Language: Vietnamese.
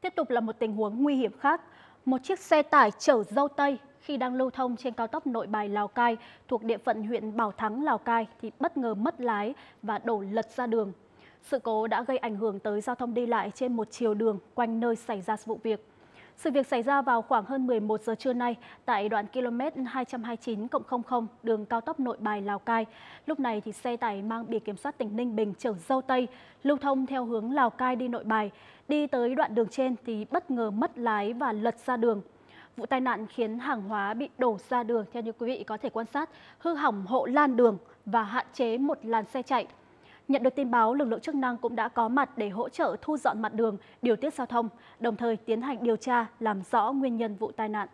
Tiếp tục là một tình huống nguy hiểm khác. Một chiếc xe tải chở dâu tây khi đang lưu thông trên cao tốc Nội Bài Lào Cai thuộc địa phận huyện Bảo Thắng Lào Cai thì bất ngờ mất lái và đổ lật ra đường. Sự cố đã gây ảnh hưởng tới giao thông đi lại trên một chiều đường quanh nơi xảy ra vụ việc. Sự việc xảy ra vào khoảng hơn 11 giờ trưa nay tại đoạn km 229 000 đường cao tốc Nội Bài Lào Cai. Lúc này thì xe tải mang biển kiểm soát tỉnh Ninh Bình chở dâu tây lưu thông theo hướng Lào Cai đi Nội Bài. Đi tới đoạn đường trên thì bất ngờ mất lái và lật ra đường. Vụ tai nạn khiến hàng hóa bị đổ ra đường theo như quý vị có thể quan sát, hư hỏng hộ lan đường và hạn chế một làn xe chạy. Nhận được tin báo, lực lượng chức năng cũng đã có mặt để hỗ trợ thu dọn mặt đường, điều tiết giao thông, đồng thời tiến hành điều tra làm rõ nguyên nhân vụ tai nạn.